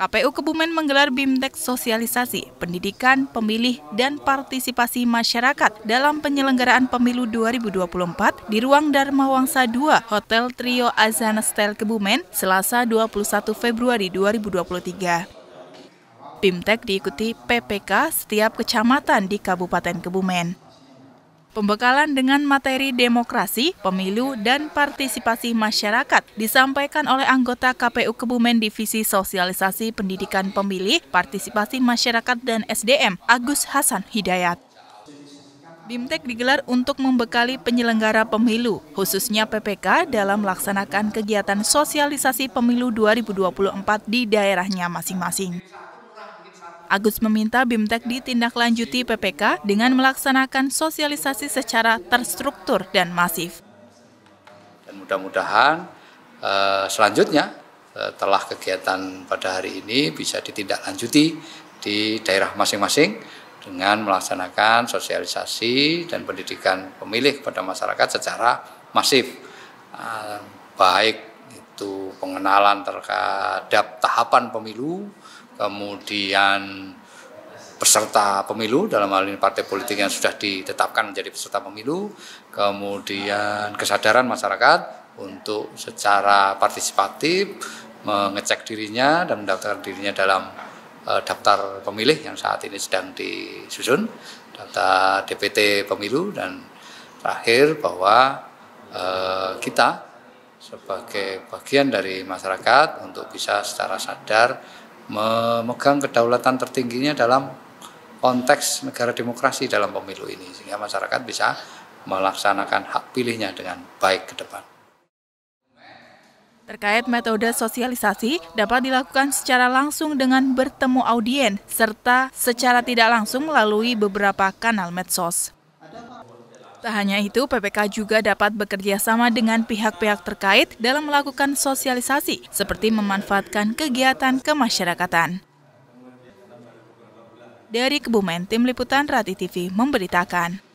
KPU Kebumen menggelar BIMTEK Sosialisasi, Pendidikan, Pemilih, dan Partisipasi Masyarakat dalam penyelenggaraan pemilu 2024 di Ruang Dharma Wangsa 2, Hotel Trio Azana Style Kebumen, Selasa 21 Februari 2023. BIMTEK diikuti PPK setiap kecamatan di Kabupaten Kebumen. Pembekalan dengan materi demokrasi, pemilu, dan partisipasi masyarakat disampaikan oleh anggota KPU Kebumen Divisi Sosialisasi Pendidikan Pemilih, Partisipasi Masyarakat dan SDM, Agus Hasan Hidayat. BIMTEK digelar untuk membekali penyelenggara pemilu, khususnya PPK dalam melaksanakan kegiatan sosialisasi pemilu 2024 di daerahnya masing-masing. Agus meminta BIMTEK ditindaklanjuti PPK dengan melaksanakan sosialisasi secara terstruktur dan masif. Dan mudah-mudahan eh, selanjutnya setelah eh, kegiatan pada hari ini bisa ditindaklanjuti di daerah masing-masing dengan melaksanakan sosialisasi dan pendidikan pemilih kepada masyarakat secara masif eh, baik pengenalan terhadap tahapan pemilu, kemudian peserta pemilu dalam hal ini partai politik yang sudah ditetapkan menjadi peserta pemilu, kemudian kesadaran masyarakat untuk secara partisipatif mengecek dirinya dan mendaftar dirinya dalam eh, daftar pemilih yang saat ini sedang disusun, data DPT pemilu dan terakhir bahwa eh, kita sebagai bagian dari masyarakat untuk bisa secara sadar memegang kedaulatan tertingginya dalam konteks negara demokrasi dalam pemilu ini sehingga masyarakat bisa melaksanakan hak pilihnya dengan baik ke depan. Terkait metode sosialisasi dapat dilakukan secara langsung dengan bertemu audien serta secara tidak langsung melalui beberapa kanal medsos. Tak hanya itu, PPK juga dapat bekerja sama dengan pihak-pihak terkait dalam melakukan sosialisasi, seperti memanfaatkan kegiatan kemasyarakatan. Dari Kebumen, Tim Liputan Rati TV memberitakan.